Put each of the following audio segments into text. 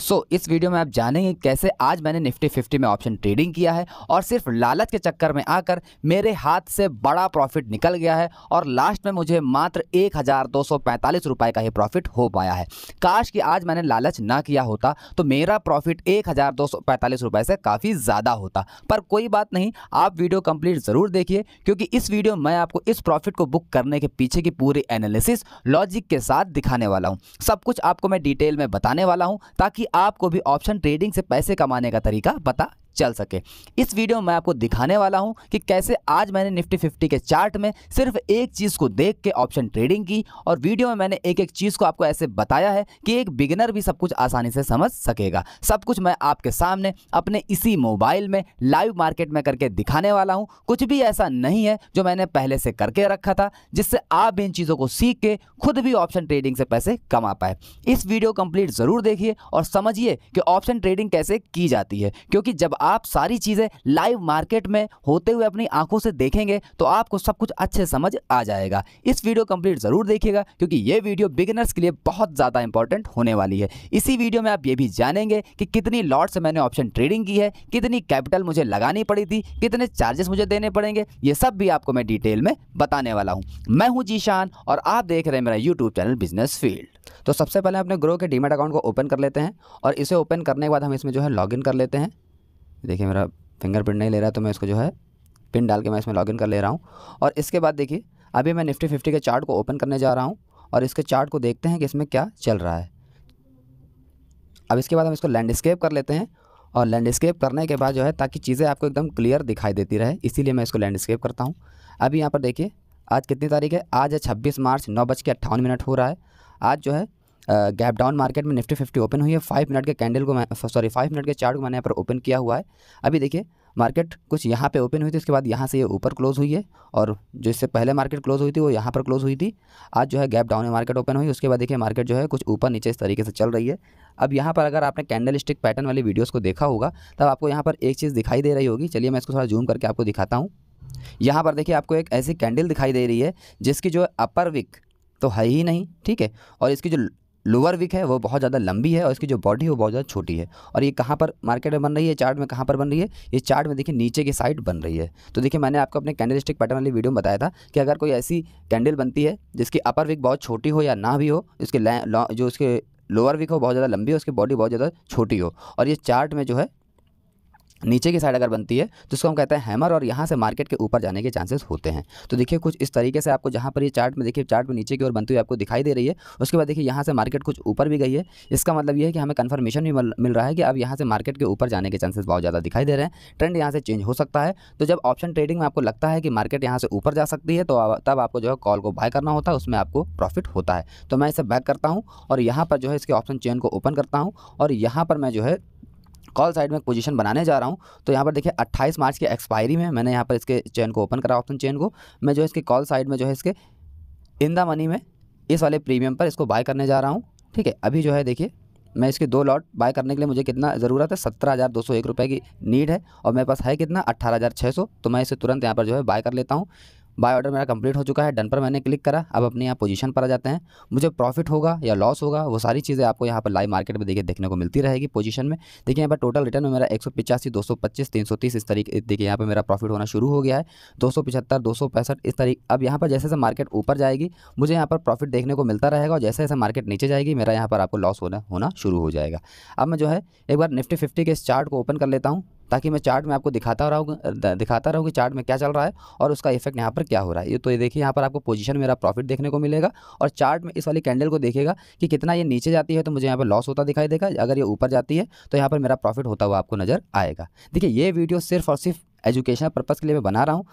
सो so, इस video में आप जानेंगे कैसे आज मैंने निफ्टी फिफ्टी में ऑप्शन ट्रेडिंग किया है और सिर्फ लालच के चक्कर में आकर मेरे हाथ से बड़ा प्रॉफिट निकल गया है और लास्ट में मुझे मात्र एक हज़ार दो सौ पैंतालीस रुपये का ही प्रॉफिट हो पाया है काश कि आज मैंने लालच ना किया होता तो मेरा प्रॉफिट एक हज़ार दो सौ पैंतालीस रुपये से काफ़ी ज़्यादा होता पर कोई बात नहीं आप वीडियो कंप्लीट ज़रूर देखिए क्योंकि इस वीडियो में आपको इस प्रॉफिट को बुक करने के पीछे की पूरी एनालिसिस लॉजिक के साथ दिखाने वाला हूँ सब कुछ आपको मैं डिटेल में बताने वाला हूँ ताकि आपको भी ऑप्शन ट्रेडिंग से पैसे कमाने का तरीका पता चल सके इस वीडियो में आपको दिखाने वाला हूँ कि कैसे आज मैंने निफ्टी फिफ्टी के चार्ट में सिर्फ एक चीज़ को देख के ऑप्शन ट्रेडिंग की और वीडियो में मैंने एक एक चीज़ को आपको ऐसे बताया है कि एक बिगनर भी सब कुछ आसानी से समझ सकेगा सब कुछ मैं आपके सामने अपने इसी मोबाइल में लाइव मार्केट में करके दिखाने वाला हूँ कुछ भी ऐसा नहीं है जो मैंने पहले से करके रखा था जिससे आप इन चीज़ों को सीख के खुद भी ऑप्शन ट्रेडिंग से पैसे कमा पाए इस वीडियो कंप्लीट ज़रूर देखिए और समझिए कि ऑप्शन ट्रेडिंग कैसे की जाती है क्योंकि जब आप सारी चीज़ें लाइव मार्केट में होते हुए अपनी आंखों से देखेंगे तो आपको सब कुछ अच्छे समझ आ जाएगा इस वीडियो कंप्लीट ज़रूर देखिएगा क्योंकि ये वीडियो बिगिनर्स के लिए बहुत ज़्यादा इंपॉर्टेंट होने वाली है इसी वीडियो में आप ये भी जानेंगे कि कितनी लॉट से मैंने ऑप्शन ट्रेडिंग की है कितनी कैपिटल मुझे लगानी पड़ी थी कितने चार्जेस मुझे देने पड़ेंगे ये सब भी आपको मैं डिटेल में बताने वाला हूँ मैं हूँ जीशान और आप देख रहे हैं मेरा यूट्यूब चैनल बिजनेस फील्ड तो सबसे पहले अपने ग्रो के डीमेट अकाउंट को ओपन कर लेते हैं और इसे ओपन करने के बाद हम इसमें जो है लॉगिन कर लेते हैं देखिए मेरा फिंगरप्रिंट नहीं ले रहा तो मैं इसको जो है पिन डाल के मैं इसमें लॉगिन कर ले रहा हूँ और इसके बाद देखिए अभी मैं निफ्टी फिफ्टी के चार्ट को ओपन करने जा रहा हूँ और इसके चार्ट को देखते हैं कि इसमें क्या चल रहा है अब इसके बाद हम इसको लैंडस्केप कर लेते हैं और लैंडस्केप करने के बाद जो है ताकि चीज़ें आपको एकदम क्लियर दिखाई देती रहे इसीलिए मैं इसको लैंडस्केप करता हूँ अभी यहाँ पर देखिए आज कितनी तारीख है आज है छब्बीस मार्च नौ बज के अट्ठावन मिनट हो रहा है आज जो है गैप डाउन मार्केट में निफ्टी फिफ्टी ओपन हुई है फाइव मिनट के कैंडल को मैं सॉरी फाइव मिनट के चार्ट को मैंने यहाँ पर ओपन किया हुआ है अभी देखिए मार्केट कुछ यहाँ पे ओपन हुई थी उसके बाद यहाँ से ये यह ऊपर क्लोज हुई है और जो इससे पहले मार्केट क्लोज हुई थी वो यहाँ पर क्लोज हुई थी आज जो है गैप डाउन में मार्केट ओपन हुई उसके बाद देखिए मार्केट जो है कुछ ऊपर नीचे इस तरीके से चल रही है अब यहाँ पर अगर आपने कैंडल स्टिक पैटर्न वाली वीडियोज़ को देखा होगा तब आपको यहाँ पर एक चीज़ दिखाई दे रही होगी चलिए मैं इसको थोड़ा जूम करके आपको दिखाता हूँ यहाँ पर देखिए आपको एक ऐसी कैंडल दिखाई दे रही है जिसकी जो अपर विक तो है ही नहीं ठीक है और इसकी जो लोअर विक है वो बहुत ज़्यादा लंबी है और इसकी जो बॉडी है वो बहुत ज़्यादा छोटी है और ये कहाँ पर मार्केट में बन रही है चार्ट में कहाँ पर बन रही है ये चार्ट में देखिए नीचे की साइड बन रही है तो देखिए मैंने आपको अपने कैंडल स्टिक पैटर्न वाली वीडियो में बताया था कि अगर कोई ऐसी कैंडल बनती है जिसकी अपर विक बहुत छोटी हो या ना भी हो इसके जो उसके लोअर विक हो बहुत ज़्यादा लंबी हो उसकी बॉडी बहुत ज़्यादा छोटी हो और ये चार्ट में जो है नीचे की साइड अगर बनती है तो इसको हम कहते हैं हैमर और यहाँ से मार्केट के ऊपर जाने के चांसेस होते हैं तो देखिए कुछ इस तरीके से आपको जहाँ पर ये चार्ट में देखिए चार्ट में नीचे की ओर बनती हुई आपको दिखाई दे रही है उसके बाद देखिए यहाँ से मार्केट कुछ ऊपर भी गई है इसका मतलब ये है कि हमें कन्फर्मेशन भी मिल रहा है कि अब यहाँ से मार्केट के ऊपर जाने के चांसेस बहुत ज़्यादा दिखाई दे रहे हैं ट्रेंड यहाँ से चेंज हो सकता है तो जब ऑप्शन ट्रेडिंग में आपको लगता है कि मार्केट यहाँ से ऊपर जा सकती है तो तब आपको जो है कॉल को बाय करना होता है उसमें आपको प्रॉफिट होता है तो मैं इसे बैक करता हूँ और यहाँ पर जो है इसके ऑप्शन चेन को ओपन करता हूँ और यहाँ पर मैं जो है कॉल साइड में पोजीशन बनाने जा रहा हूँ तो यहाँ पर देखिए अट्ठाईस मार्च की एक्सपायरी में मैंने यहाँ पर इसके चेन को ओपन करा ऑप्शन चेन को मैं जो है इसके कॉल साइड में जो है इसके इन द मनी में इस वाले प्रीमियम पर इसको बाय करने जा रहा हूँ ठीक है अभी जो है देखिए मैं इसके दो लॉट बाय करने के लिए मुझे कितना ज़रूरत है सत्रह हज़ार दो सौ एक रुपये की नीड है और मेरे पास है कितना अट्ठारह हज़ार छः सौ तो मैं इसे तुरंत यहाँ पर जो है बाय कर लेता हूँ बाय ऑर्डर मेरा कंप्लीट हो चुका है डन पर मैंने क्लिक करा अब अपने यहाँ पोजीशन पर आ जाते हैं मुझे प्रॉफिट होगा या लॉस होगा वो सारी चीज़ें आपको यहाँ पर लाइव मार्केट में देखिए देखने को मिलती रहेगी पोजीशन में देखिए यहाँ पर टोटल रिटर्न में मेरा एक सौ पचासी दो सौ पच्चीस तीन सौ तीस इस तरीके देखिए यहाँ पर मेरा प्रॉफिट होना शुरू हो गया है दो सौ पिछहत्तर दो सौ पैंसठ इस तरीके अब यहाँ पर जैसे जैसे मार्केट ऊपर जाएगी मुझे यहाँ पर प्रॉफिट देखने को मिलता रहेगा और जैसे जैसे मार्केट नीचे जाएगी मेरा यहाँ पर आपको लॉस होना होना शुरू हो जाएगा अब मैं जो है एक बार निफ्टी फिफ्टी के इस चार्ट को ओपन कर लेता हूँ ताकि मैं चार्ट में आपको दिखाता रहूँ दिखाता रहूँ कि चार्ट में क्या चल रहा है और उसका इफेक्ट यहाँ पर क्या हो रहा है ये तो ये देखिए यहाँ पर आपको पोजीशन मेरा प्रॉफिट देखने को मिलेगा और चार्ट में इस वाली कैंडल को देखेगा कि कितना ये नीचे जाती है तो मुझे यहाँ पर लॉस होता दिखाई देगा अगर ये ऊपर जाती है तो यहाँ पर मेरा प्रॉफिट होता हुआ आपको नज़र आएगा देखिए ये वीडियो सिर्फ और सिर्फ एजुकेशनल पर्पज़ के लिए मैं बना रहा हूँ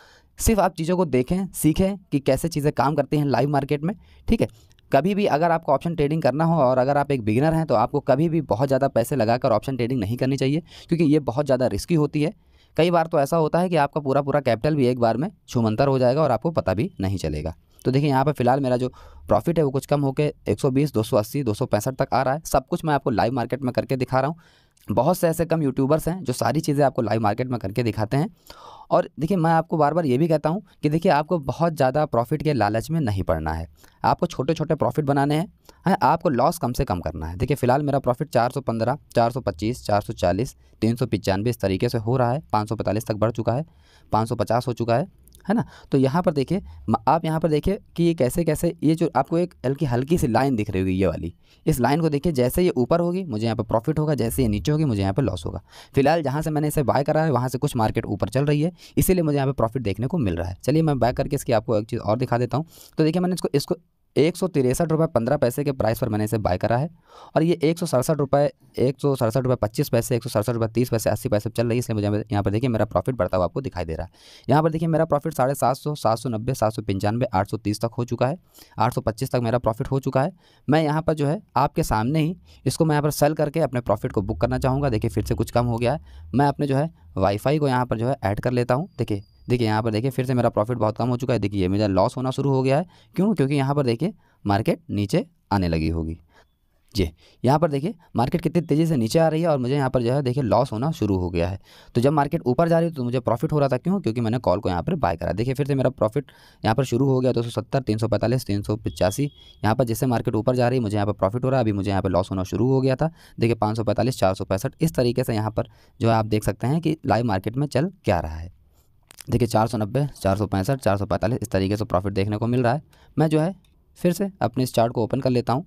सिर्फ आप चीज़ों को देखें सीखें कि कैसे चीज़ें काम करती हैं लाइव मार्केट में ठीक है कभी भी अगर आपको ऑप्शन ट्रेडिंग करना हो और अगर आप एक बिगिनर हैं तो आपको कभी भी बहुत ज़्यादा पैसे लगाकर ऑप्शन ट्रेडिंग नहीं करनी चाहिए क्योंकि ये बहुत ज़्यादा रिस्की होती है कई बार तो ऐसा होता है कि आपका पूरा पूरा कैपिटल भी एक बार में छुमंतर हो जाएगा और आपको पता भी नहीं चलेगा तो देखिए यहाँ पर फिलहाल मेरा जो प्रॉफिट है वो कुछ कम होकर 120, 280, 265 तक आ रहा है सब कुछ मैं आपको लाइव मार्केट में करके दिखा रहा हूँ बहुत से ऐसे कम यूट्यूबर्स हैं जो सारी चीज़ें आपको लाइव मार्केट में करके दिखाते हैं और देखिए मैं आपको बार बार ये भी कहता हूँ कि देखिए आपको बहुत ज़्यादा प्रॉफिट के लालच में नहीं पड़ना है आपको छोटे छोटे प्रॉफिट बनाने हैं है आपको लॉस कम से कम करना है देखिए फ़िलहाल मेरा प्रॉफिट 415, 425, 440, 395 इस तरीके से हो रहा है 545 तक बढ़ चुका है 550 हो चुका है है ना तो यहाँ पर देखिए आप यहाँ पर देखिए कि ये कैसे कैसे ये जो आपको एक हल्की हल्की सी लाइन दिख रही होगी ये वाली इस लाइन को देखिए जैसे ये ऊपर होगी मुझे यहाँ पर प्रॉफिट होगा जैसे ये नीचे होगी मुझे यहाँ पर लॉस होगा फिलहाल जहाँ से मैंने इसे बाय करा है वहाँ से कुछ मार्केट ऊपर चल रही है इसीलिए मुझे यहाँ पर प्रॉफिट देखने को मिल रहा है चलिए मैं बाय करके इसकी आपको एक चीज़ और दिखा देता हूँ तो देखिए मैंने इसको इसको एक सौ तिरसठ रुपये पंद्रह पैसे के प्राइस पर मैंने इसे बाय करा है और ये एक सौ सड़सठ रुपये एक सौ सड़सठ रुपये पच्चीस पैसे एक सौ सड़सठ रुपये तीस पैसे अस्सी पैसे चल रही है इसलिए मुझे यहाँ पर देखिए मेरा प्रॉफिट बढ़ता हुआ आपको दिखाई दे रहा है यहाँ पर देखिए मेरा प्रॉफिट साढ़े सात सौ सात सौ नब्बे सात सौ पंचानवे आठ सौ तीस तक हो चुका है आठ सौ पच्चीस तक मेरा प्रॉफिट हो चुका है मैं यहाँ पर जो है आपके सामने ही इसको मैं यहाँ पर सेल करके अपने प्रॉफिट को बुक करना चाहूँगा देखिए फिर से कुछ कम हो गया है मैं अपने जो है वाईफाई को यहाँ पर जो है ऐड कर लेता हूँ देखिए देखिए यहाँ पर देखिए फिर से मेरा प्रॉफिट बहुत कम हो चुका है देखिए मेरा लॉस होना शुरू हो गया है क्यों क्योंकि यहाँ पर देखिए मार्केट नीचे आने लगी होगी जी यहाँ पर देखिए मार्केट कितनी तेज़ी से नीचे आ रही है और मुझे यहाँ पर जो है देखिए लॉस होना शुरू हो गया है तो जब मार्केट ऊपर जा रही है तो मुझे प्रॉफिट हो रहा था क्यों क्योंकि मैंने कॉल को यहाँ पर बाय करा देखिए फिर से मेरा प्रॉफिट यहाँ पर शुरू हो गया दो सौ सत्तर तीन सौ पैंतालीस तीन सौ पचासी यहाँ पर जैसे मार्केट ऊपर जा रही है मुझे यहाँ पर प्रॉफिट हो रहा है अभी मुझे यहाँ पर लॉस होना शुरू हो गया था देखिए पाँच सौ पैंतालीस चार सौ पैंसठ इस तरीके से यहाँ पर जो है आप देख सकते हैं कि लाइव मार्केट में चल क्या रहा है देखिए चार सौ नब्बे चार सौ पैंसठ चार सौ पैंतालीस इस तरीके से प्रॉफिट देखने को मिल रहा है मैं जो है फिर से अपने इस चार्ट को ओपन कर लेता हूँ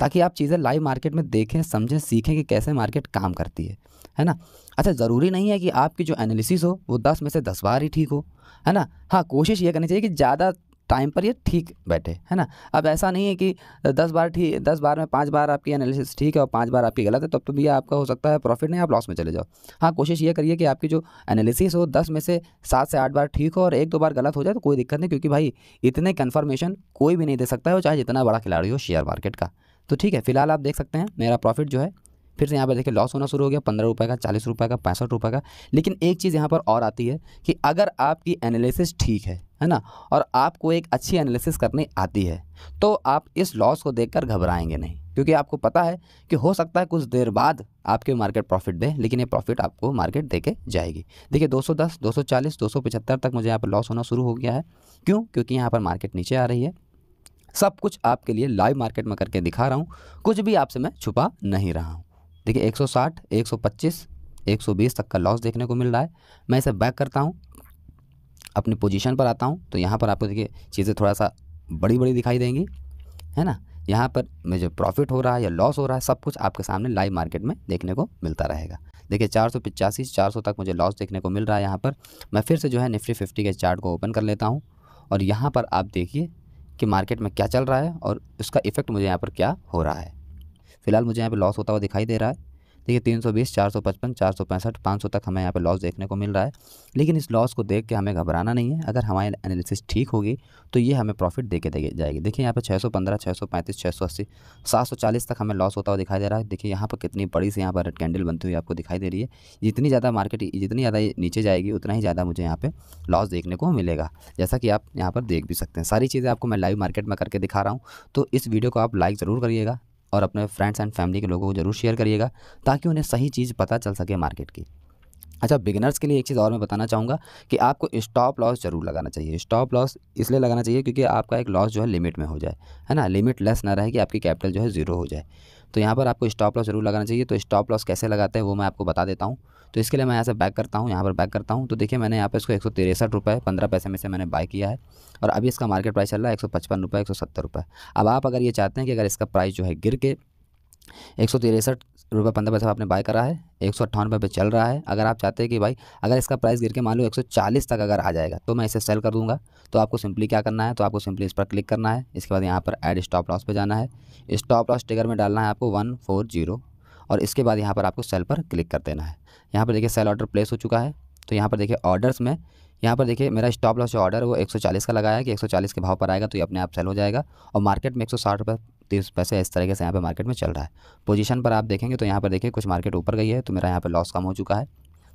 ताकि आप चीज़ें लाइव मार्केट में देखें समझें सीखें कि कैसे मार्केट काम करती है है ना अच्छा ज़रूरी नहीं है कि आपकी जो एनालिसिस हो वो दस में से दस बार ही ठीक हो है ना हाँ कोशिश ये करनी चाहिए कि ज़्यादा टाइम पर ये ठीक बैठे है ना अब ऐसा नहीं है कि दस बार ठीक दस बार में पाँच बार आपकी एनालिसिस ठीक है और पाँच बार आपकी गलत है तब तो भी आपका हो सकता है प्रॉफिट नहीं आप लॉस में चले जाओ हाँ कोशिश ये करिए कि आपकी जो एनालिसिस हो दस में से सात से आठ बार ठीक हो और एक दो बार गलत हो जाए तो कोई दिक्कत नहीं क्योंकि भाई इतने कन्फर्मेशन कोई भी नहीं दे सकता है चाहे जितना बड़ा खिलाड़ी हो शेयर मार्केट का तो ठीक है फिलहाल आप देख सकते हैं मेरा प्रॉफिट जो है फिर से यहाँ पर देखिए लॉस होना शुरू हो गया पंद्रह रुपये का चालीस रुपये का पैंसठ रुपये का लेकिन एक चीज़ यहाँ पर और आती है कि अगर आपकी एनालिसिस ठीक है है ना और आपको एक अच्छी एनालिसिस करनी आती है तो आप इस लॉस को देखकर घबराएंगे नहीं क्योंकि आपको पता है कि हो सकता है कुछ देर बाद आपके मार्केट प्रॉफिट दे लेकिन ये प्रॉफिट आपको मार्केट दे के जाएगी देखिए 210, 240, 275 तक मुझे यहाँ पर लॉस होना शुरू हो गया है क्यों क्योंकि यहाँ पर मार्केट नीचे आ रही है सब कुछ आपके लिए लाइव मार्केट में करके दिखा रहा हूँ कुछ भी आपसे मैं छुपा नहीं रहा हूँ देखिए एक सौ 120 तक का लॉस देखने को मिल रहा है मैं इसे बैक करता हूँ अपनी पोजीशन पर आता हूँ तो यहाँ पर आपको देखिए चीज़ें थोड़ा सा बड़ी बड़ी दिखाई देंगी है ना यहाँ पर मुझे जो प्रॉफिट हो रहा है या लॉस हो रहा है सब कुछ आपके सामने लाइव मार्केट में देखने को मिलता रहेगा देखिए चार सौ पिचासी चार सौ तक मुझे लॉस देखने को मिल रहा है यहाँ पर मैं फिर से जो है निफ्टी फिफ्टी के चार्ट को ओपन कर लेता हूँ और यहाँ पर आप देखिए कि मार्केट में क्या चल रहा है और उसका इफेक्ट मुझे यहाँ पर क्या हो रहा है फिलहाल मुझे यहाँ पर लॉस होता हुआ दिखाई दे रहा है देखिए तीन सौ बीस चार सौ पचपन चार सौ पैंसठ पाँच सौ तक हमें यहाँ पर लॉस देखने को मिल रहा है लेकिन इस लॉस को देख के हमें घबराना नहीं है अगर हमारी एनालिसिस ठीक होगी तो ये हमें प्रॉफिट दे के जाएगी देखिए यहाँ पर छः सौ पंद्रह छः सौ पैंतीस छः सौ अस्सी सात सौ चालीस तक हमें लॉस होता हुआ दिखाई दे रहा है देखिए यहाँ पर कितनी बड़ी सी यहाँ पर रेड कैंडल बनती हुई आपको दिखाई दे रही है जितनी ज़्यादा मार्केट जितनी ज़्यादा नीचे जाएगी उतना ही ज़्यादा मुझे यहाँ पर लॉस देखने को मिलेगा जैसा कि आप यहाँ पर देख भी सकते हैं सारी चीज़ें आपको मैं लाइव मार्केट में करके दिखा रहा हूँ तो इस वीडियो को आप लाइक ज़रूर करिएगा और अपने फ्रेंड्स एंड फैमिली के लोगों को ज़रूर शेयर करिएगा ताकि उन्हें सही चीज़ पता चल सके मार्केट की अच्छा बिगिनर्स के लिए एक चीज़ और मैं बताना चाहूँगा कि आपको स्टॉप लॉस ज़रूर लगाना चाहिए स्टॉप लॉस इसलिए लगाना चाहिए क्योंकि आपका एक लॉस जो है लिमिट में हो जाए है ना लिमिट लेस ना रहे कि आपकी कैपिटल जो है ज़ीरो हो जाए तो यहाँ पर आपको स्टॉप लॉस ज़रूर लगाना चाहिए तो स्टॉप लॉस कैसे लगाते हैं वो मैं आपको बता देता हूँ तो इसके लिए मैं यहाँ से बैक करता हूँ यहाँ पर बैक करता हूँ तो देखिए मैंने यहाँ पर इसको एक सौ तिरसठ रुपये पंद्रह पैसे में से मैंने बाय किया है और अभी इसका मार्केट प्राइस चल रहा है एक सौ पचपन रुपये एक सौ सत्तर रुपये अब आप अगर ये चाहते हैं कि अगर इसका प्राइस जो है गिर के एक सौ तिरसठ रुपये पंद्रह पैसे आपने बाय करा है एक सौ अट्ठावन रुपये चल रहा है अगर आप चाहते हैं कि भाई अगर इसका प्राइस गिर के मान लो एक सौ चालीस तक अगर आ जाएगा तो मैं इसे सेल कर दूंगा तो आपको सिंपली क्या करना है तो आपको सिंपली इस पर क्लिक करना है इसके बाद यहाँ पर ऐड स्टॉप लॉस पर जाना है स्टॉप लॉस टिकर में डालना है आपको वन फोर जीरो और इसके बाद यहाँ पर आपको सेल पर क्लिक कर देना है यहाँ पर देखिए सेल ऑर्डर प्लेस हो चुका है तो यहाँ पर देखिए ऑर्डर्स में यहाँ पर देखिए मेरा स्टॉप लॉस जो ऑर्डर वो 140 का लगाया है कि 140 के भाव पर आएगा तो ये अपने आप सेल हो जाएगा और मार्केट में एक सौ तीस पैसे इस तरीके से यहाँ पे मार्केट में चल रहा है पोजीशन पर आप देखेंगे तो यहाँ पर देखिए कुछ मार्केट ऊपर गई है तो मेरा यहाँ पर लॉस कम हो चुका है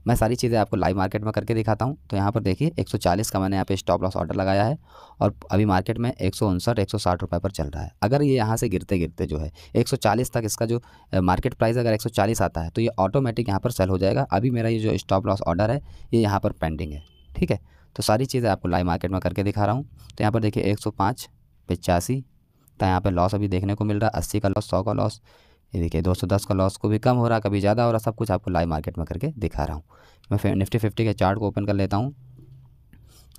मैं सारी चीज़ें आपको लाइव मार्केट में करके दिखाता हूँ तो यहाँ पर देखिए 140 का मैंने यहाँ पे स्टॉप लॉस ऑर्डर लगाया है और अभी मार्केट में एक सौ उनसठ एक पर चल रहा है अगर ये यहाँ से गिरते गिरते जो है 140 तक इसका जो मार्केट प्राइस अगर 140 आता है तो ये ऑटोमेटिक यहाँ पर सेल हो जाएगा अभी मेरा ये जो स्टॉप लॉस ऑर्डर है ये यहाँ पर पेंडिंग है ठीक है तो सारी चीज़ें आपको लाइव मार्केट में करके दिखा रहा हूँ तो यहाँ पर देखिए एक सौ तो यहाँ पर लॉस अभी देखने को मिल रहा है अस्सी का लॉस सौ का लॉस ये देखिए 210 का लॉस को भी कम हो रहा कभी ज़्यादा हो रहा सब कुछ आपको लाइव मार्केट में करके दिखा रहा हूँ मैं निफ्टी फिफ्टी के चार्ट को ओपन कर लेता हूँ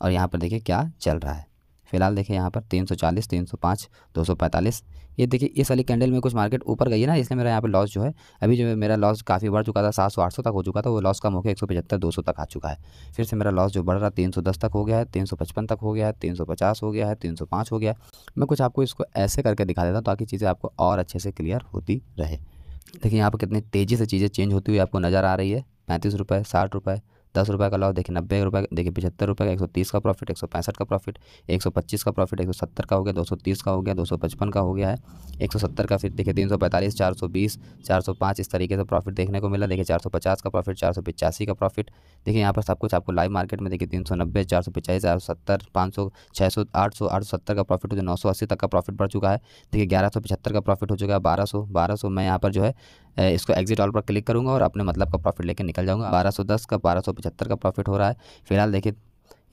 और यहाँ पर देखिए क्या चल रहा है फिलहाल देखिए यहाँ पर तीन सौ चालीस तीन सौ पाँच दो सौ पैंतालीस ये देखिए इस वाली कैंडल में कुछ मार्केट ऊपर गई है ना इसलिए मेरा यहाँ पर लॉस जो है अभी जो मेरा लॉस काफ़ी बढ़ चुका था सात सौ आठ सौ तक हो चुका था वो लॉस कम होकर एक सौ पचहत्तर दो सौ तक आ चुका है फिर से मेरा लॉस जो बढ़ रहा है तीन सौ दस तक हो गया है तीन सौ पचपन तक हो गया है तीन सौ पचास हो गया है तीन सौ पाँच हो गया मैं कुछ आपको इसको ऐसे करके दिखा देता हूँ ताकि चीज़ें आपको और अच्छे से क्लियर होती रहे देखिए यहाँ पर कितनी तेज़ी से चीज़ें चेंज होती हुई आपको नज़र आ रही है पैंतीस रुपये साठ रुपये दस रुपये का लॉस देखिए नब्बे रुपये देखिए पचहत्तर रुपये का एक सौ तीस का प्रॉफिट एक सौ पैंसठ का प्रॉफिट एक सौ पच्चीस का प्रॉफिट एक सौ सत्तर का हो गया दो सौ तीस का हो गया दो सौ पचपन का हो गया है एक सौ सत्तर का फिर देखिए तीन सौ पैंतालीस चार सौ बीस चार सौ पाँच इस तरीके से प्रॉफिट देखने को मिला देखिए चार सौ पचास का प्रॉफिट चार सौ पचासी का प्रॉफिट देखिए यहाँ पर सब कुछ आपको लाइव मार्केट में देखिए तीन सौ नब्बे चार सौ पचास चार सौ सत्तर पाँच सौ छः सौ आठ सौ आठ सौ सत्तर का प्रॉफिट हो जाए नौ सौ अस्सी तक का प्रॉफिट बढ़ चुका है देखिए ग्यारह सौ पचहत्तर का प्रॉफिट हो चुका है बारह सौ बारह सौ मैं यहाँ पर जो है इसको एग्जिट ऑल पर क्लिक करूँगा और अपने मतलब का प्रॉफिट लेकर निकल जाऊँगा बारह का बारह का प्रॉफिट हो रहा है फिलहाल देखिए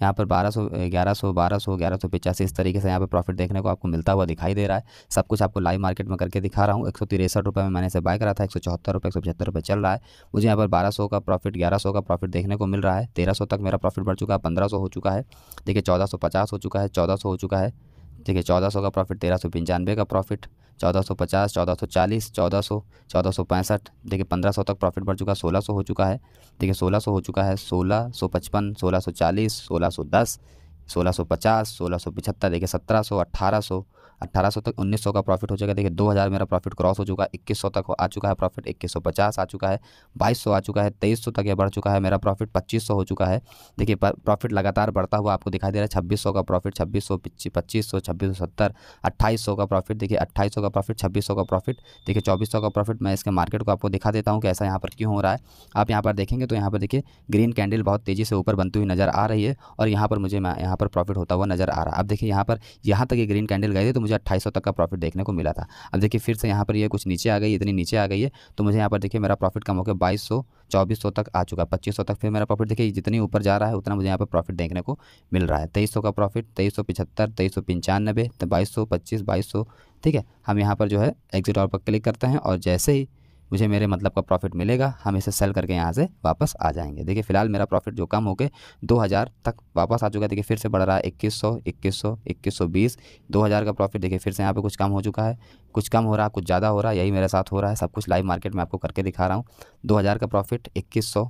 यहाँ पर 1200, 1100, सौ 1185 इस तरीके से यहाँ पर प्रॉफिट देखने को आपको मिलता हुआ दिखाई दे रहा है सब कुछ आपको लाइव मार्केट में करके दिखा रहा हूँ एक सौ तिरसठ रुपये में मैंने इसे बाय करा था एक सौ चौहत्तर रुपये एक सौ पचहत्तर रुपये चल रहा है मुझे यहाँ पर बारह सौ का प्रॉफिट ग्यारह सौ का प्रॉफिट देखने को मिल रहा है तेरह सौ तक मेरा प्रॉफिट बढ़ चुका है पंद्रह सौ हो चुका है देखिए चौदह सौ पचास हो चुका है चौदह सौ हो चुका है देखिए चौदह सौ का प्रॉफिट तेरह सौ पंचानवे का प्रॉफिट चौदह सौ पचास चौदह सौ चालीस चौदह सौ चौदह सौ पैंसठ देखिए पंद्रह सौ तक प्रॉफिट बढ़ चुका है सोलह सौ हो चुका है देखिए सोलह सौ हो चुका है सोलह सौ पचपन सोलह सौ चालीस सोलह सौ दस सोलह सौ पचास सोलह सौ पचहत्तर देखिए सत्रह सौ अट्ठारह सौ अट्ठारह सौ तक उन्नीस सौ का प्रॉफिट हो जाएगा देखिए दो हज़ार मेरा प्रॉफिट क्रॉस हो चुका है इक्कीस सौ तक आ चुका है प्रॉफिट इक्कीस सौ पचास आ चुका है बाईस सौ आ चुका है तेईस सौ तक ये बढ़ चुका है मेरा प्रॉफिट पच्चीस सौ हो चुका है देखिए प्रॉफिट लगातार बढ़ता हुआ आपको दिखाई दे रहा है छब्बीस सौ का प्रॉफिट छब्बीस सौ पच्चीस सौ छब्बीस सौ सत्तर अट्ठाईस सौ का प्रॉफिट देखिए अट्ठाईस सौ का प्रॉफिट छब्बीस सौ का प्रॉफिट देखिए चौबीस सौ का प्रॉफिट मैं इसके मार्केट को आपको दिखा देता हूँ कि ऐसा यहाँ पर क्यों हो रहा है आप यहाँ पर देखेंगे तो यहाँ पर देखिए ग्रीन कैंडल बहुत तेज़ी से ऊपर बनती हुई नज़र आ रही है और यहाँ पर मुझे यहाँ पर प्रॉफिट होता हुआ नज़र आ रहा है अब देखिए यहाँ पर यहाँ तक ये ग्रीन कैंडल गए थे तो मुझे मुझे अट्ठाईस तक का प्रॉफिट देखने को मिला था अब देखिए फिर से यहाँ पर ये कुछ नीचे आ गई इतनी नीचे आ गई है तो मुझे यहाँ पर देखिए मेरा प्रॉफिट कम होकर बाईस सौ चौबीस सौ तक आ चुका है पच्चीस सौ तक फिर मेरा प्रॉफिट देखिए जितनी ऊपर जा रहा है उतना मुझे यहाँ पर प्रॉफिट देखने को मिल रहा है तेईस सौ का प्रॉफिट तेईस सौ पिछहत्तर तेईस सौ पंचानबे बाईस सौ पच्चीस बाईस सौ ठीक है हम यहाँ पर जो है एग्जिट ऑल पर क्लिक करते हैं और जैसे ही मुझे मेरे मतलब का प्रॉफिट मिलेगा हम इसे सेल करके यहाँ से वापस आ जाएंगे देखिए फिलहाल मेरा प्रॉफिट जो कम होकर दो हज़ार तक वापस आ चुका है देखिए फिर से बढ़ रहा है इक्कीस सौ इक्कीस सौ इक्कीस सौ बीस दो हज़ार का प्रॉफिट देखिए फिर से यहाँ पे कुछ कम हो चुका है कुछ कम हो रहा है कुछ ज़्यादा हो रहा है यही मेरे साथ हो रहा है सब कुछ लाइव मार्केट में आपको करके दिखा रहा हूँ दो हज़ार का प्रॉफिट इक्कीस सौ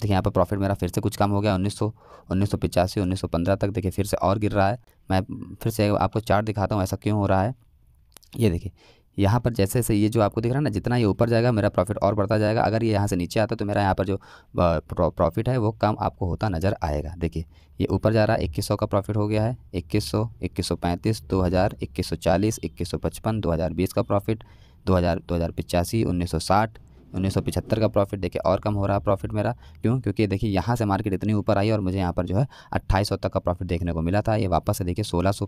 देखिए यहाँ पर प्रॉफिट मेरा फिर से कुछ कम हो गया उन्नीस सौ उन्नीस सौ पचासी उन्नीस सौ पंद्रह तक देखिए फिर से और गिर रहा है मैं फिर से आपको चार्ट दिखाता हूँ ऐसा क्यों हो रहा है ये देखिए यहाँ पर जैसे जैसे ये जो आपको दिख रहा है ना जितना ये ऊपर जाएगा मेरा प्रॉफिट और बढ़ता जाएगा अगर ये यहाँ से नीचे आता तो मेरा यहाँ पर जो प्रॉफिट है वो कम आपको होता नज़र आएगा देखिए ये ऊपर जा रहा है इक्कीस का प्रॉफिट हो गया है इक्कीस सौ इक्कीस सौ पैंतीस दो हज़ार इक्कीस सौ चालीस इक्कीस सौ पचपन दो हज़ार बीस का प्रॉफिट दो हज़ार दो हज़ार पचासी उन्नीस सौ साठ उन्नीस का प्रॉफिट देखिए और कम हो रहा है प्रॉफिट मेरा क्यों क्योंकि देखिए यहाँ से मार्केट इतनी ऊपर आई और मुझे यहाँ पर जो है अट्ठाईस तक का प्रॉफिट देखने को मिला था ये वापस से देखिए सोलह सौ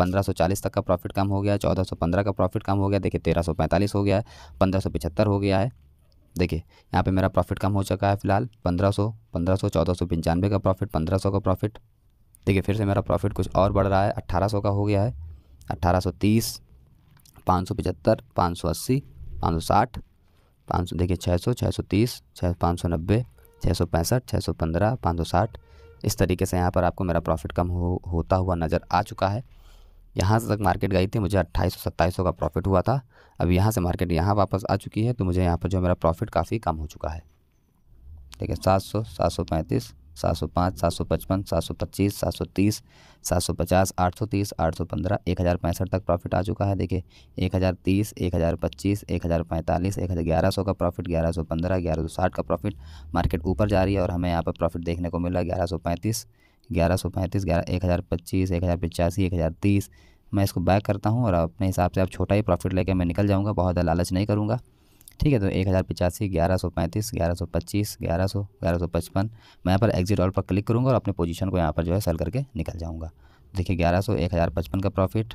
तक का प्रॉफिट कम हो गया चौदह का प्रॉफिट कम हो गया देखिए तेरह हो गया है पंद्रह हो गया है देखिए यहाँ पर मेरा प्रॉफिट कम हो चुका है फिलहाल पंद्रह सौ पंद्रह सौ चौदह सौ पंचानवे का प्रॉफिट पंद्रह सौ का प्रॉफिट देखिए फिर से मेरा प्रॉफिट कुछ और बढ़ रहा है अट्ठारह सौ का हो गया है अट्ठारह सौ तीस पाँच सौ पचहत्तर पाँच सौ अस्सी पाँच सौ साठ पाँच सौ देखिए छः सौ छः सौ तीस छः पाँच सौ नब्बे छः सौ पैंसठ छः सौ पंद्रह पाँच सौ साठ इस तरीके से यहाँ पर आपको मेरा प्रॉफिट कम हो होता हुआ नज़र आ चुका है यहाँ से तक मार्केट गई थी मुझे अट्ठाईस सौ सत्ताईस सौ का प्रॉफिट हुआ था अब यहाँ से मार्केट यहाँ वापस आ चुकी है तो मुझे यहाँ पर जो मेरा प्रॉफिट काफ़ी कम हो चुका है ठीक है सात सौ सात सौ पैंतीस सात सौ पाँच सात सौ पचपन सात सौ पच्चीस सात सौ तीस सात सौ पचास आठ सौ तीस आठ सौ पंद्रह एक हज़ार पैंसठ तक प्रॉफिट आ चुका है देखिए एक हज़ार तीस एक हज़ार पच्चीस एक हज़ार पैंतालीस एक हज़ार ग्यारह सौ का प्रॉफिट ग्यारह सौ पंद्रह ग्यारह सौ साठ का प्रॉफिट मार्केट ऊपर जा रही है और हमें यहाँ पर प्रॉफिट देखने को मिला ग्यारह सौ पैंतीस ग्यारह सौ पैंतीस ग्यारह एक हज़ार पच्चीस एक हज़ार पचासी एक हज़ार तीस मैं इसको बैक करता हूँ और अपने हिसाब से आप छोटा ही प्रॉफिट लेकर मैं निकल जाऊँगा बहुत लालच नहीं करूँगा ठीक है तो एक हज़ार पचासी ग्यारह सौ पैंतीस ग्यारह सौ पच्चीस ग्यारह सौ ग्यारह सौ पचपन मैं यहाँ पर एग्जिट ऑल पर क्लिक करूँगा और अपने पोजीशन को यहाँ पर जो है सेल करके निकल जाऊँगा देखिए ग्यारह सौ एक हज़ार पचपन का प्रॉफिट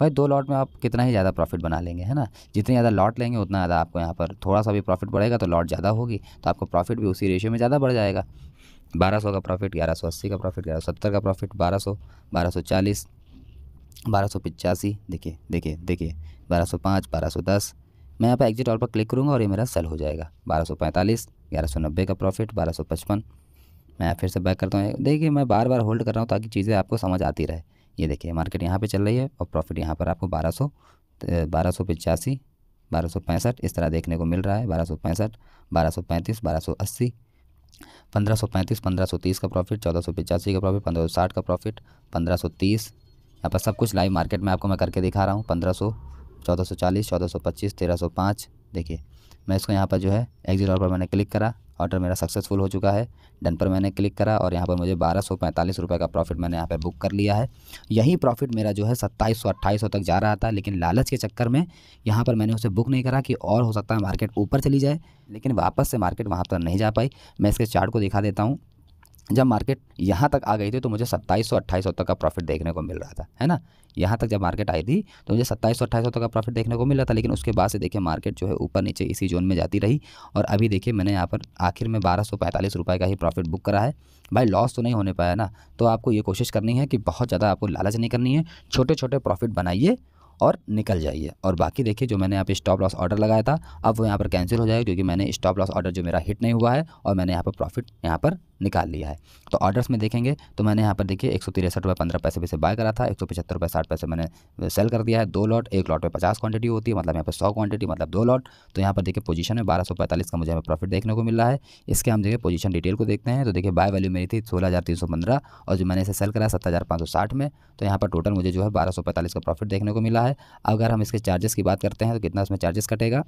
भाई दो लॉट में आप कितना ही ज़्यादा प्रॉफिट बना लेंगे है ना जितने ज़्यादा लॉट लेंगे उतना ज़्यादा आपको यहाँ पर थोड़ा सा भी प्रॉफिट बढ़ेगा तो लॉट ज़्यादा होगी तो आपको प्रॉफिट भी उसी रेशियो में ज़्यादा बढ़ जाएगा बारह सौ का प्रॉफिट ग्यारह सौ अस्सी का प्रॉफिट ग्यारह सौ सत्तर का प्रॉफिट बारह सौ बारह सौ चालीस बारह सौ पिचासी देखिए देखिए देखिए बारह सौ पाँच बारह सौ दस मैं यहाँ पर एग्जिट ऑल पर क्लिक करूँगा और ये मेरा सेल हो जाएगा बारह सौ पैंतालीस ग्यारह सौ नब्बे का प्रॉफिट बारह सौ पचपन मैं फिर से बैक करता हूँ देखिए मैं बार बार होल्ड कर रहा हूँ ताकि चीज़ें आपको समझ आती रहे ये देखिए मार्केट यहाँ पे चल रही है और प्रॉफिट यहाँ पर आपको बारह सौ बारह सौ पचासी बारह सौ पैंसठ इस तरह देखने को मिल रहा है बारह सौ पैंसठ बारह सौ पैंतीस बारह सौ अस्सी पंद्रह सौ पैंतीस पंद्रह सौ तीस का प्रॉफिट चौदह सौ पचासी का प्रॉफिट पंद्रह सौ साठ का प्रॉफिट पंद्रह सौ तीस यहाँ पर सब कुछ लाइव मार्केट में आपको मैं करके दिखा रहा हूँ पंद्रह सौ चौदह सौ चालीस चौदह सौ पच्चीस तेरह सौ पाँच देखिए मैं इसको यहाँ पर जो है एग्जिट ऑर्डर पर मैंने क्लिक करा ऑर्डर मेरा सक्सेसफुल हो चुका है डन पर मैंने क्लिक करा और यहाँ पर मुझे बारह सौ पैंतालीस रुपये का प्रॉफिट मैंने यहाँ पर बुक कर लिया है यही प्रॉफिट मेरा जो है सत्ताईस सौ अट्ठाईस सौ तक जा रहा था लेकिन लालच के चक्कर में यहाँ पर मैंने उसे बुक नहीं करा कि और हो सकता है मार्केट ऊपर चली जाए लेकिन वापस से मार्केट वहाँ पर नहीं जा पाई मैं इसके चार्ट को दिखा देता हूँ जब मार्केट यहाँ तक आ गई थी तो मुझे सत्ताईस सौ अट्ठाईस सौ तक का प्रॉफिट देखने को मिल रहा था है ना यहाँ तक जब मार्केट आई थी तो मुझे सत्ताईस सौ अट्ठाईस सौ तक का प्रॉफिट देखने को मिल रहा था लेकिन उसके बाद से देखिए मार्केट जो है ऊपर नीचे इसी जोन में जाती रही और अभी देखिए मैंने यहाँ पर आखिर में बारह सौ पैंतालीस रुपये का ही प्रॉफिट बुक करा है भाई लॉस तो नहीं होने पाया ना तो आपको ये कोशिश करनी है कि बहुत ज़्यादा आपको लालच नहीं करनी है छोटे छोटे प्रॉफिट बनाइए और निकल जाइए और बाकी देखिए जो मैंने यहाँ पे स्टॉप लॉस ऑर्डर लगाया था अब वो यहाँ पर कैंसिल हो जाएगा क्योंकि मैंने स्टॉप लॉस ऑर्डर जो मेरा हिट नहीं हुआ है और मैंने यहाँ पर प्रॉफिट यहाँ पर निकाल लिया है तो ऑर्डर्स में देखेंगे तो मैंने यहाँ पर देखिए एक सौ तिरसठ रुपये पंद्रह पैसे से बाय करा था एक सौ पचहत्तर रुपये साठ पैसे मैंने सेल कर दिया है दो लॉट एक लॉट में पचास क्वांटिटी होती है मतलब यहाँ पर सौ क्वांटिटी मतलब दो लॉट तो यहाँ पर देखिए पोजीशन में बारह सौ पैंतालीस का मुझे हमें प्रॉफिट देखने को मिल रहा है इसके हम देखिए पोजीशन डिटेल को देखते हैं तो देखिए बाय वैल्यू मेरी थी सोलह हज़ार तीन सौ पंद्रह और जो मैंने इसे सेल करा सत्तर हज़ार पाँच सौ साठ में तो यहाँ पर टोटल मुझे जो है बारह सौ पैंतालीस का प्रॉफिट देखने को मिला है अगर हम इसके चार्जेस की बात करते हैं तो कितना इसमें चार्जेस कटेगा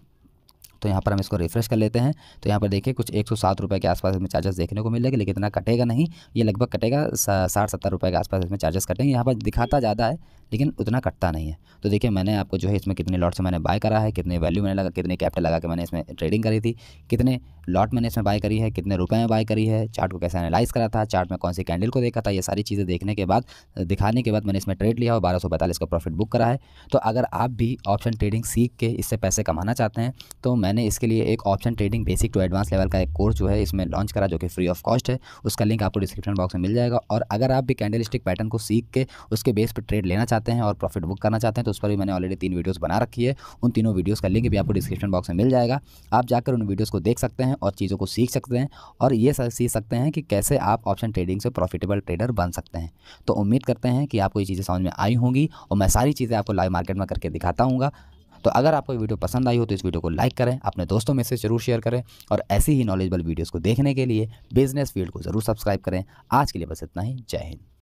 तो यहाँ पर हम इसको रिफ्रेश कर लेते हैं तो यहाँ पर देखिए कुछ एक सौ सात रुपये के आसपास इसमें चार्जेस देखने को मिलेगा लेकिन इतना कटेगा नहीं ये लगभग कटेगा साठ सत्तर रुपये के आसपास इसमें चार्जेस कटेंगे यहाँ पर दिखाता ज़्यादा है लेकिन उतना कटता नहीं है तो देखिए मैंने आपको जो है इसमें कितने लॉट से मैंने बाय करा है कितने वैल्यू मैंने लगा कितने कैपिटल लगा के मैंने इसमें ट्रेडिंग करी थी कितने लॉट मैंने इसमें बाय करी है कितने रुपए में बाय करी है चार्ट को कैसे एनालाइज करा था चार्ट में कौन सी कैंडल को देखा था ये सारी चीज़ें देखने के बाद दिखाने के बाद मैंने इसमें ट्रेड लिया और बारह सौ पैंतालीस का प्रॉफिट बुक करा है तो अगर आप भी ऑप्शन ट्रेडिंग सीख के इससे पैसे कमाना चाहते हैं तो मैंने इसके लिए एक option trading basic to advance level का एक कोर्स जो है इसमें लॉन्च करा जो कि फ्री ऑफ कॉस्ट है उसका लिंक आपको डिस्क्रिप्शन बॉक्स में मिल जाएगा और अगर आप भी कैंडल स्टिक पैटर्न को सीख के उसके बेस पर ट्रेड लेना चाहते हैं और प्रॉफिट बुक करना चाहते हैं तो उस पर भी मैंने ऑलरेडी तीन वीडियोज़ बना रखी है उन तीनों वीडियोज़ का लिंक भी आपको डिस्क्रिप्शन बॉक्स में मिल जाएगा आप जाकर उन वीडियोज़ को देख सकते हैं और चीज़ों को सीख सकते हैं और ये सीख सकते हैं कि कैसे आप ऑप्शन ट्रेडिंग से प्रॉफिटेबल ट्रेडर बन सकते हैं तो उम्मीद करते हैं कि आपको ये चीज़ें समझ में आई होंगी और मैं सारी चीज़ें आपको लाइव मार्केट में करके दिखाता हूँ तो अगर आपको वीडियो पसंद आई हो तो इस वीडियो को लाइक करें अपने दोस्तों में से जरूर शेयर करें और ऐसी ही नॉलेजबल वीडियोज़ को देखने के लिए बिजनेस फील्ड को ज़रूर सब्सक्राइब करें आज के लिए बस इतना ही जय हिंद